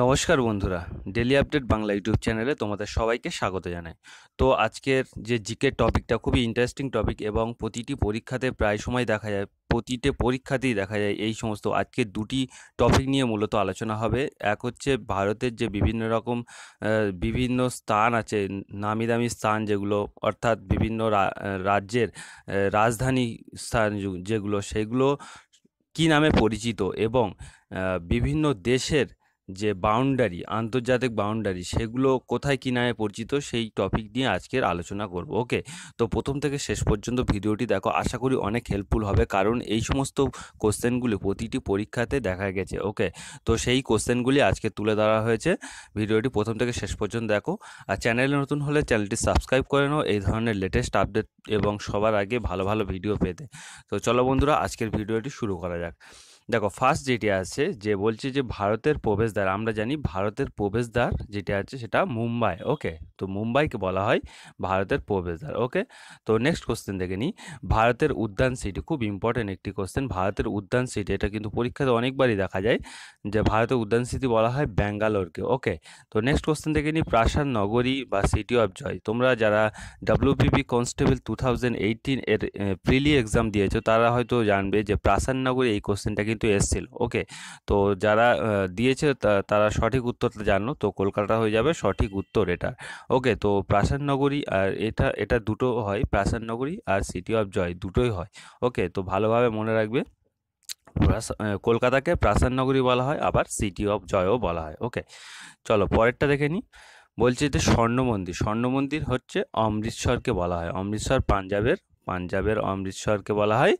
নমস্কার বন্ধুরা daily update Bangla YouTube চ্যানেলে তোমাদের সবাইকে স্বাগত জানাই তো আজকের যে জিকে টপিকটা খুবই ইন্টারেস্টিং টপিক এবং প্রতিটি পরীক্ষাতে প্রায় সময় দেখা যায় প্রতিটি পরীক্ষাতেই দেখা যায় এই সমস্ত আজকে দুটি টপিক নিয়ে মূলত আলোচনা হবে এক হচ্ছে ভারতের যে বিভিন্ন রকম বিভিন্ন স্থান আছে নামি দামি স্থান যেগুলো অর্থাৎ বিভিন্ন রাজ্যের রাজধানী স্থান যেগুলো সেগুলো কি নামে পরিচিত এবং বিভিন্ন দেশের যে বাউন্ডারি আন্তর্জাতিক বাউন্ডারি সেগুলো কোথায় কী নামে পরিচিত সেই টপিক নিয়ে আজকের আলোচনা করব ওকে তো প্রথম থেকে শেষ পর্যন্ত ভিডিওটি দেখো আশা করি অনেক হেল্পফুল হবে কারণ এই সমস্ত কোশ্চেনগুলি প্রতিটি পরীক্ষাতে দেখা গেছে ওকে তো সেই কোশ্চেনগুলি আজকে তুলে ধরা হয়েছে ভিডিওটি প্রথম থেকে শেষ পর্যন্ত দেখো আর চ্যানেলে নতুন হলে চ্যানেলটি সাবস্ক্রাইব করে নাও এই ধরনের লেটেস্ট আপডেট এবং সবার আগে ভালো ভালো ভিডিও পেতে তো চলো বন্ধুরা আজকের ভিডিওটি শুরু করা যাক দেখো ফার্স্ট যেটি আছে যে বলছে যে ভারতের প্রবেশদ্বার আমরা জানি ভারতের প্রবেশদ্বার যেটা আছে সেটা মুম্বাই ওকে তো মুম্বাইকে বলা হয় ভারতের প্রবেশদ্বার ওকে তো নেক্সট কোশ্চেন দেখে নিই ভারতের উদ্যান সিটি খুব ইম্পর্টেন্ট একটি কোশ্চেন ভারতের উদ্যান সিটি এটা কিন্তু পরীক্ষাতে অনেকবারই দেখা যায় যে ভারতের উদ্যান সিটি বলা হয় ব্যাঙ্গালোরকে ওকে তো নেক্সট কোশ্চেন দেখে নিই প্রাসাদ নগরী বা সিটি অফ জয় তোমরা যারা ডাব্লিউপিপি কনস্টেবল টু থাউজেন্ড এর প্রিলি এক্সাম দিয়েছো তারা হয়তো জানবে যে প্রাসাদ নগরী এই কোশ্চেনটা কিন্তু কিন্তু এসছিল ওকে তো যারা দিয়েছে তারা সঠিক উত্তরটা জানো তো কলকাতা হয়ে যাবে সঠিক উত্তর এটা ওকে তো নগরী আর এটা এটা দুটো হয় নগরী আর সিটি অফ জয় দুটোই হয় ওকে তো ভালোভাবে মনে রাখবে কলকাতাকে নগরী বলা হয় আবার সিটি অফ জয়ও বলা হয় ওকে চলো পরেরটা দেখে নিই বলছে যে স্বর্ণ মন্দির স্বর্ণ মন্দির হচ্ছে অমৃতসরকে বলা হয় অমৃতসর পাঞ্জাবের পাঞ্জাবের অমৃতসরকে বলা হয়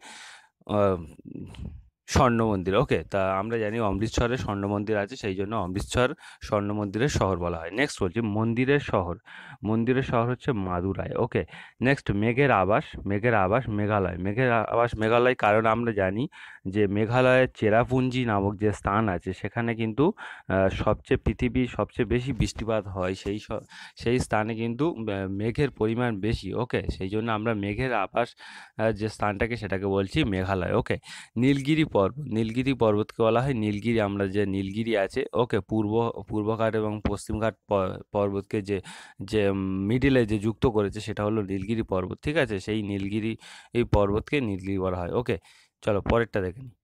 স্বর্ণ মন্দির ওকে তা আমরা জানি অমৃতসরে স্বর্ণ মন্দির আছে সেই জন্য অমৃতসর স্বর্ণ মন্দিরের শহর বলা হয় নেক্সট বলছি মন্দিরের শহর মন্দিরের শহর হচ্ছে মাদুরাই ওকে নেক্সট মেঘের আবাস মেঘের আবাস মেঘালয় মেঘের আবাস মেঘালয় কারণ আমরা জানি যে মেঘালয়ের চেরাপুঞ্জি নামক যে স্থান আছে সেখানে কিন্তু সবচেয়ে পৃথিবীর সবচেয়ে বেশি বৃষ্টিপাত হয় সেই সেই স্থানে কিন্তু মেঘের পরিমাণ বেশি ওকে সেই জন্য আমরা মেঘের আবাস যে স্থানটাকে সেটাকে বলছি মেঘালয় ওকে নীলগিরি পর্বত নীলগিরি পর্বতকে বলা হয় নীলগিরি আমরা যে নীলগিরি আছে ওকে পূর্ব পূর্বঘাট এবং পশ্চিমঘাট পর্বতকে যে যে মিডিলে যে যুক্ত করেছে সেটা হলো নীলগিরি পর্বত ঠিক আছে সেই নীলগিরি এই পর্বতকে নীলগিরি বলা হয় ওকে চলো পরেরটা দেখে নিই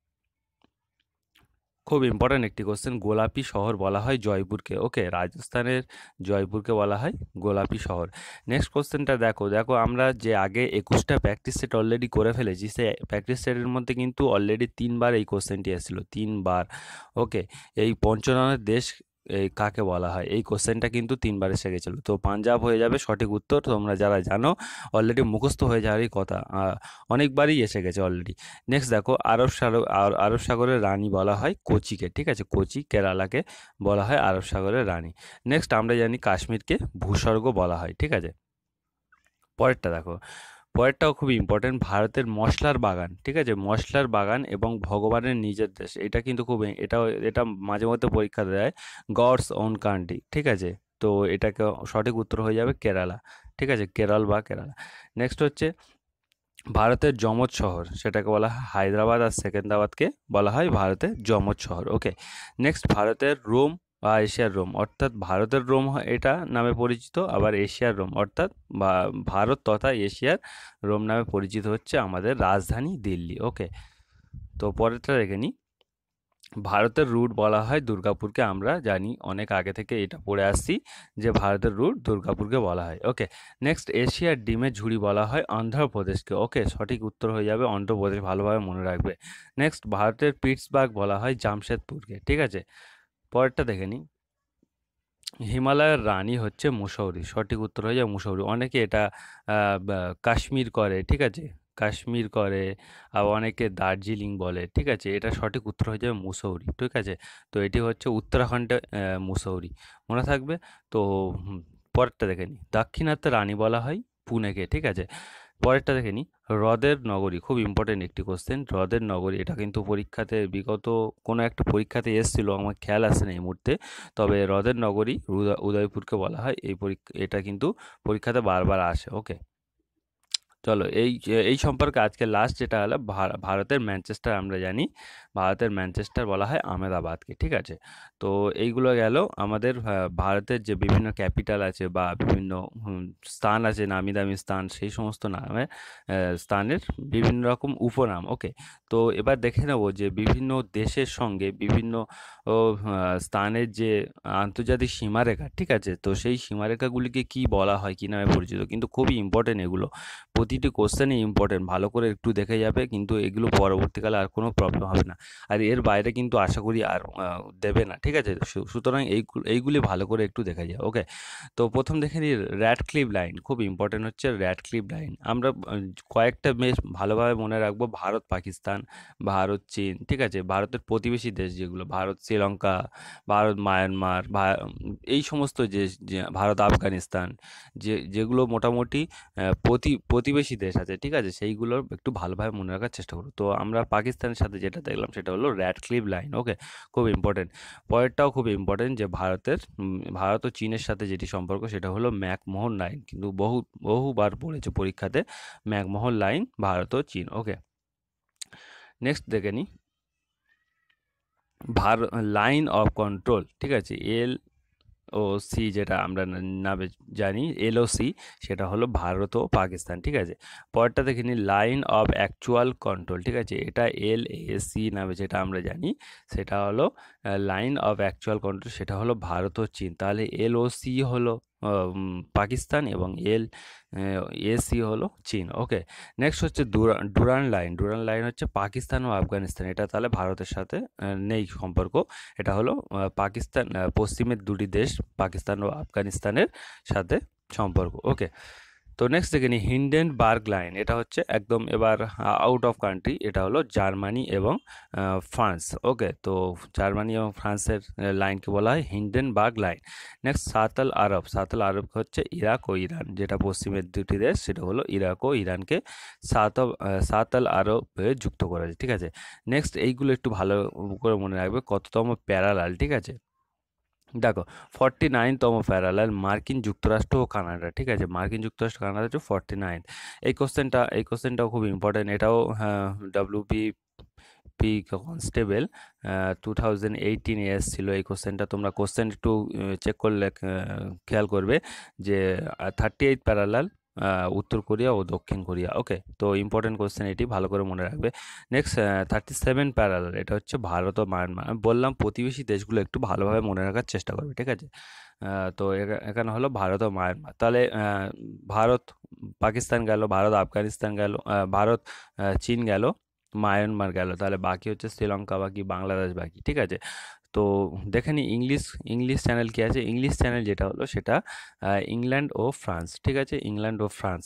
খুব ইম্পর্ট্যান্ট একটি কোশ্চেন গোলাপি শহর বলা হয় জয়পুরকে ওকে রাজস্থানের জয়পুরকে বলা হয় গোলাপি শহর নেক্সট কোশ্চেনটা দেখো দেখো আমরা যে আগে একুশটা প্র্যাকটিস সেট অলরেডি করে ফেলেছি সে প্র্যাকটিস সেটের মধ্যে কিন্তু অলরেডি তিনবার এই কোশ্চেনটি এসেছিলো তিনবার ওকে এই পঞ্চনানের দেশ এই কাকে বলা হয় এই কোশ্চেনটা কিন্তু তিনবার এসে গেছিলো তো পাঞ্জাব হয়ে যাবে সঠিক উত্তর তোমরা যারা জানো অলরেডি মুখস্থ হয়ে যাওয়ারই কথা অনেকবারই এসে গেছে অলরেডি নেক্সট দেখো আরব সাগর আরব সাগরের রানী বলা হয় কোচিকে ঠিক আছে কোচি কেরালাকে বলা হয় আরব সাগরের রানী নেক্সট আমরা জানি কাশ্মীরকে ভূস্বর্গ বলা হয় ঠিক আছে পরেরটা দেখো পরেরটাও খুব ইম্পর্টেন্ট ভারতের মশলার বাগান ঠিক আছে মশলার বাগান এবং ভগবানের নিজের দেশ এটা কিন্তু খুব এটা এটা মাঝে মধ্যে পরীক্ষা দেয় গডস ওন কান্ট্রি ঠিক আছে তো এটাকে সঠিক উত্তর হয়ে যাবে কেরালা ঠিক আছে কেরল বা কেরালা নেক্সট হচ্ছে ভারতের যমজ শহর সেটাকে বলা হয় হায়দ্রাবাদ আর সেকেন্দ্রাবাদকে বলা হয় ভারতের যমজ শহর ওকে নেক্সট ভারতের রোম বা এশিয়ার রোম অর্থাৎ ভারতের রোম এটা নামে পরিচিত আবার এশিয়ার রোম অর্থাৎ ভারত তথা এশিয়ার রোম নামে পরিচিত হচ্ছে আমাদের রাজধানী দিল্লি ওকে তো পরেরটা দেখে নিই ভারতের রুট বলা হয় দুর্গাপুরকে আমরা জানি অনেক আগে থেকে এটা পড়ে আসছি যে ভারতের রুট দুর্গাপুরকে বলা হয় ওকে নেক্সট এশিয়ার ডিমের ঝুড়ি বলা হয় অন্ধ্রপ্রদেশকে ওকে সঠিক উত্তর হয়ে যাবে অন্ধ্রপ্রদেশ ভালোভাবে মনে রাখবে নেক্সট ভারতের পিটসবার্গ বলা হয় জামশেদপুরকে ঠিক আছে পরেরটা দেখে নিই হিমালয়ের রানী হচ্ছে মুসৌরি সঠিক উত্তর হয়ে যায় মুসৌরি অনেকে এটা কাশ্মীর করে ঠিক আছে কাশ্মীর করে আবার অনেকে দার্জিলিং বলে ঠিক আছে এটা সঠিক উত্তর হয়ে যাবে মুসৌরি ঠিক আছে তো এটি হচ্ছে উত্তরাখণ্ডে মুসৌরি মনে থাকবে তো পরেরটা দেখে নিই দাক্ষিণাত্যে রানী বলা হয় পুনেকে ঠিক আছে পরেরটা দেখে নি হ্রদের নগরী খুব ইম্পর্টেন্ট একটি কোশ্চেন হ্রদের নগরী এটা কিন্তু পরীক্ষাতে বিগত কোনো একটা পরীক্ষাতে এসেছিল আমার খেয়াল আসে না এই মুহূর্তে তবে হ্রদের নগরী উদয়পুরকে বলা হয় এই পরীক্ষা এটা কিন্তু পরীক্ষাতে বারবার আসে ওকে চলো এই এই সম্পর্কে আজকে লাস্ট যেটা হলো ভারতের ম্যানচেস্টার আমরা জানি ভারতের ম্যানচেস্টার বলা হয় আহমেদাবাদকে ঠিক আছে তো এইগুলো গেল আমাদের ভারতের যে বিভিন্ন ক্যাপিটাল আছে বা বিভিন্ন স্থান আছে নামি দামি স্থান সেই সমস্ত নামে স্থানের বিভিন্ন রকম উপনাম ওকে তো এবার দেখে নেব যে বিভিন্ন দেশের সঙ্গে বিভিন্ন স্থানের যে আন্তর্জাতিক সীমারেখা ঠিক আছে তো সেই সীমারেখাগুলিকে কি বলা হয় কী নামে পরিচিত কিন্তু খুবই ইম্পর্টেন্ট এগুলো প্রতিটি কোশ্চেনই ইম্পর্টেন্ট ভালো করে একটু দেখে যাবে কিন্তু এগুলো পরবর্তীকালে আর কোনো প্রবলেম হবে না আর এর বাইরে কিন্তু আশা করি আর দেবে না ঠিক আছে সুতরাং এই এইগুলি ভালো করে একটু দেখা যায় ওকে তো প্রথম দেখে নিই র্যাড ক্লিপ লাইন খুব ইম্পর্টেন্ট হচ্ছে র্যাড ক্লিপ লাইন আমরা কয়েকটা বেশ ভালোভাবে মনে রাখবো ভারত পাকিস্তান ভারত চীন ঠিক আছে ভারতের প্রতিবেশী দেশ যেগুলো ভারত শ্রীলঙ্কা ভারত মায়ানমার এই সমস্ত যে ভারত আফগানিস্তান যে যেগুলো মোটামুটি প্রতি প্রতিবেশী প্রতিবেশী দেশ আছে ঠিক আছে সেইগুলো একটু ভালোভাবে মনে রাখার চেষ্টা করো তো আমরা পাকিস্তানের সাথে যেটা দেখলাম সেটা হলো র্যাড ক্লিপ লাইন ওকে খুব ইম্পর্টেন্ট পরেরটাও খুব ইম্পর্টেন্ট যে ভারতের ভারত ও চীনের সাথে যেটি সম্পর্ক সেটা হলো ম্যাকমোহন লাইন কিন্তু বহু বহুবার পড়েছে পরীক্ষাতে ম্যাকমোহন লাইন ভারত ও চীন ওকে নেক্সট দেখে নিই ভার লাইন অফ কন্ট্রোল ঠিক আছে এল ও সি যেটা আমরা নামে জানি এলওসি সি সেটা হলো ভারত ও পাকিস্তান ঠিক আছে পরটা দেখে নিই লাইন অফ অ্যাকচুয়াল কন্ট্রোল ঠিক আছে এটা এল এ সি নামে যেটা আমরা জানি সেটা হলো লাইন অফ অ্যাকচুয়াল কন্ট্রোল সেটা হলো ভারত ও চীন তাহলে এল ও সি হলো পাকিস্তান এবং এল এসি হলো চীন ওকে নেক্সট হচ্ছে ডুরান লাইন ডুরান লাইন হচ্ছে পাকিস্তান ও আফগানিস্তান এটা তাহলে ভারতের সাথে নেই সম্পর্ক এটা হলো পাকিস্তান পশ্চিমের দুটি দেশ পাকিস্তান ও আফগানিস্তানের সাথে সম্পর্ক ওকে তো নেক্সট দেখে নিই হিন্ডেনবার্গ লাইন এটা হচ্ছে একদম এবার আউট অফ কান্ট্রি এটা হলো জার্মানি এবং ফ্রান্স ওকে তো জার্মানি এবং ফ্রান্সের লাইনকে বলা হয় হিন্ডেনবার্গ লাইন নেক্সট সাতাল আরব সাতাল আরব হচ্ছে ইরাক ও ইরান যেটা পশ্চিমের দুটি দেশ সেটা হলো ইরাক ও ইরানকে সাত সাতাল আরবে যুক্ত যায় ঠিক আছে নেক্সট এইগুলো একটু ভালো করে মনে রাখবে কততম প্যারালাল ঠিক আছে দেখো ফর্টি নাইনতম প্যারালাল মার্কিন যুক্তরাষ্ট্র ও কানাডা ঠিক আছে মার্কিন যুক্তরাষ্ট্র কানাডা হচ্ছে ফর্টি নাইন এই কোশ্চেনটা এই কোশ্চেনটাও খুব ইম্পর্টেন্ট এটাও WP P constable two thousand এইটিনে ছিল এই কোশ্চেনটা তোমরা কোশ্চেন একটু চেক করলে খেয়াল করবে যে থার্টি এইট প্যারালাল উত্তর কোরিয়া ও দক্ষিণ কোরিয়া ওকে তো ইম্পর্টেন্ট কোয়েশ্চেন এটি ভালো করে মনে রাখবে নেক্সট থার্টি সেভেন প্যারাল এটা হচ্ছে ভারত ও মায়ানমার বললাম প্রতিবেশী দেশগুলো একটু ভালোভাবে মনে রাখার চেষ্টা করবে ঠিক আছে তো এখানে হলো ভারত ও মায়ানমার তাহলে ভারত পাকিস্তান গেল ভারত আফগানিস্তান গেল ভারত চীন গেল মায়ানমার গেল তাহলে বাকি হচ্ছে শ্রীলঙ্কা বাকি বাংলাদেশ বাকি ঠিক আছে তো দেখেনি ইংলিশ ইংলিশ চ্যানেল কী আছে ইংলিশ চ্যানেল যেটা হলো সেটা ইংল্যান্ড ও ফ্রান্স ঠিক আছে ইংল্যান্ড ও ফ্রান্স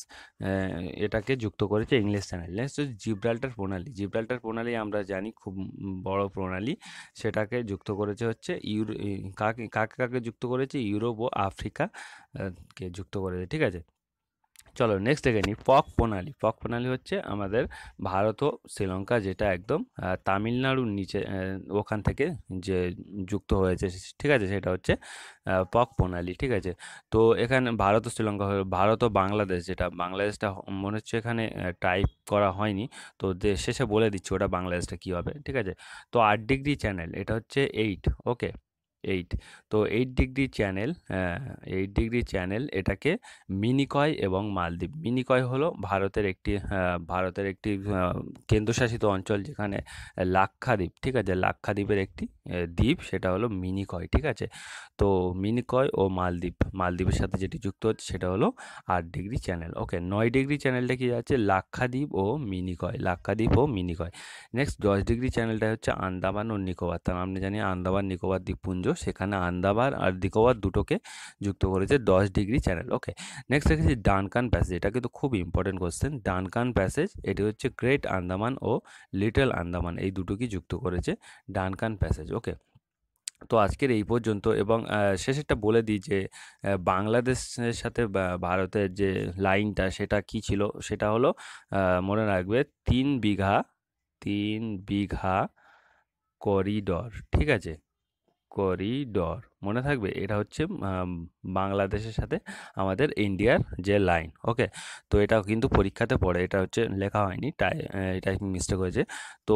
এটাকে যুক্ত করেছে ইংলিশ চ্যানেল নেক্সট হচ্ছে জিব্রাল্টার প্রণালী জিব্রাল্টার প্রণালী আমরা জানি খুব বড় প্রণালী সেটাকে যুক্ত করেছে হচ্ছে ইউরো কাকে কাকে কাকে যুক্ত করেছে ইউরোপ ও আফ্রিকা কে যুক্ত করেছে ঠিক আছে চলো নেক্সট দেখে নিই পক প্রণালী পক প্রণালী হচ্ছে আমাদের ভারত ও শ্রীলঙ্কা যেটা একদম তামিলনাড়ুর নিচে ওখান থেকে যে যুক্ত হয়েছে ঠিক আছে সেটা হচ্ছে পক প্রণালী ঠিক আছে তো এখানে ভারত ও শ্রীলঙ্কা ভারত ও বাংলাদেশ যেটা বাংলাদেশটা মনে হচ্ছে এখানে টাইপ করা হয়নি তো শেষে বলে দিচ্ছি ওটা বাংলাদেশটা কী হবে ঠিক আছে তো আট ডিগ্রি চ্যানেল এটা হচ্ছে এইট ওকে এইট তো eight degree channel eight degree channel এটাকে মিনিকয় এবং মালদ্বীপ মিনিকয় হলো ভারতের একটি ভারতের একটি কেন্দ্রশাসিত অঞ্চল যেখানে লাক্ষাদ্বীপ ঠিক আছে লাক্ষাদ্বীপের একটি দ্বীপ সেটা হলো মিনিকয় ঠিক আছে তো মিনিকয় ও মালদ্বীপ মালদ্বীপের সাথে যেটি যুক্ত হচ্ছে সেটা হলো আট ডিগ্রি চ্যানেল ওকে নয় ডিগ্রি চ্যানেলটা কি যাচ্ছে লাক্ষাদ্বীপ ও মিনিকয় লাক্ষাদ্বীপ ও মিনিকয় নেক্সট দশ ডিগ্রি চ্যানেলটা হচ্ছে আন্দামান ও নিকোবর তার মানে আমরা জানি আন্দামান নিকোবর দ্বীপপুঞ্জ সেখানে আন্দাবার আর নিকোবর দুটোকে যুক্ত করেছে দশ ডিগ্রি চ্যানেল ওকে নেক্সট রেখেছি ডানকান প্যাসেজ এটা কিন্তু খুব ইম্পর্টেন্ট কোয়েশ্চেন ডানকান প্যাসেজ এটি হচ্ছে গ্রেট আন্দামান ও লিটল আন্দামান এই দুটোকে যুক্ত করেছে ডানকান প্যাসেজ ওকে তো আজকের এই পর্যন্ত এবং শেষেরটা বলে দিই যে বাংলাদেশের সাথে ভারতের যে লাইনটা সেটা কি ছিল সেটা হলো মনে রাখবে তিন বিঘা তিন বিঘা করিডর ঠিক আছে করিডর মনে থাকবে এটা হচ্ছে বাংলাদেশের সাথে আমাদের ইন্ডিয়ার যে লাইন ওকে তো এটা কিন্তু পরীক্ষাতে পড়ে এটা হচ্ছে লেখা হয়নি টাই এটা মিস্টেক হয়েছে তো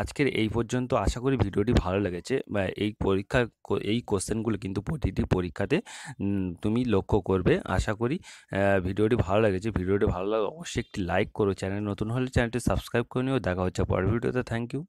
আজকের এই পর্যন্ত আশা করি ভিডিওটি ভালো লেগেছে বা এই পরীক্ষা এই কোশ্চেনগুলো কিন্তু প্রতিটি পরীক্ষাতে তুমি লক্ষ্য করবে আশা করি ভিডিওটি ভালো লেগেছে ভিডিওটি ভালো লাগে অবশ্যই একটি লাইক করো চ্যানেল নতুন হলে চ্যানেলটি সাবস্ক্রাইব করে নিও দেখা হচ্ছে পরের ভিডিওতে থ্যাংক ইউ